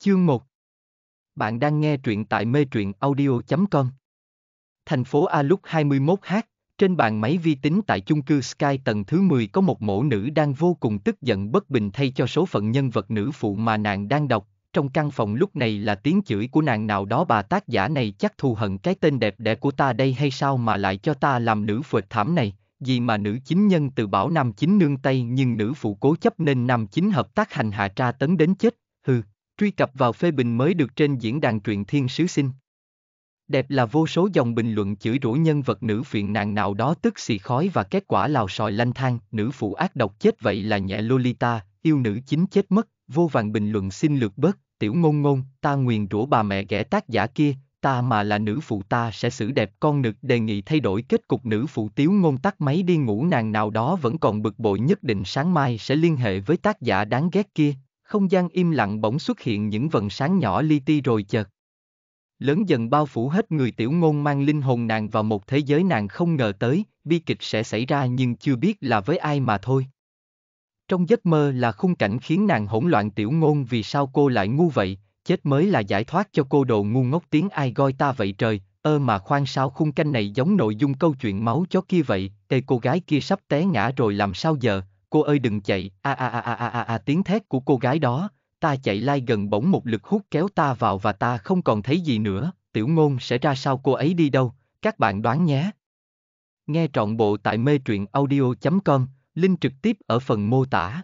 Chương 1 Bạn đang nghe truyện tại mê truyện audio.com Thành phố A lúc 21h, trên bàn máy vi tính tại chung cư Sky tầng thứ 10 có một mẫu nữ đang vô cùng tức giận bất bình thay cho số phận nhân vật nữ phụ mà nàng đang đọc. Trong căn phòng lúc này là tiếng chửi của nàng nào đó bà tác giả này chắc thù hận cái tên đẹp đẽ của ta đây hay sao mà lại cho ta làm nữ phượt thảm này, Vì mà nữ chính nhân từ bảo nam chính nương tay nhưng nữ phụ cố chấp nên nam chính hợp tác hành hạ tra tấn đến chết, hừ, Truy cập vào phê bình mới được trên diễn đàn truyện Thiên Sứ Sinh. Đẹp là vô số dòng bình luận chửi rủa nhân vật nữ phiền nạn nào đó tức xì khói và kết quả lào sòi lanh thang, nữ phụ ác độc chết vậy là nhẹ Lolita, yêu nữ chính chết mất, vô vàng bình luận xin lượt bớt, tiểu ngôn ngôn, ta nguyền rủa bà mẹ ghẻ tác giả kia, ta mà là nữ phụ ta sẽ xử đẹp con nực đề nghị thay đổi kết cục nữ phụ tiếu ngôn tắt máy đi ngủ nàng nào đó vẫn còn bực bội nhất định sáng mai sẽ liên hệ với tác giả đáng ghét kia không gian im lặng bỗng xuất hiện những vần sáng nhỏ li ti rồi chợt. Lớn dần bao phủ hết người tiểu ngôn mang linh hồn nàng vào một thế giới nàng không ngờ tới, bi kịch sẽ xảy ra nhưng chưa biết là với ai mà thôi. Trong giấc mơ là khung cảnh khiến nàng hỗn loạn tiểu ngôn vì sao cô lại ngu vậy, chết mới là giải thoát cho cô đồ ngu ngốc tiếng ai gọi ta vậy trời, ơ mà khoan sao khung canh này giống nội dung câu chuyện máu chó kia vậy, tê cô gái kia sắp té ngã rồi làm sao giờ, cô ơi đừng chạy, a a a a a a a tiếng thét của cô gái đó, ta chạy lai gần bỗng một lực hút kéo ta vào và ta không còn thấy gì nữa, tiểu ngôn sẽ ra sao cô ấy đi đâu, các bạn đoán nhé. Nghe trọn bộ tại mê truyện audio.com, link trực tiếp ở phần mô tả.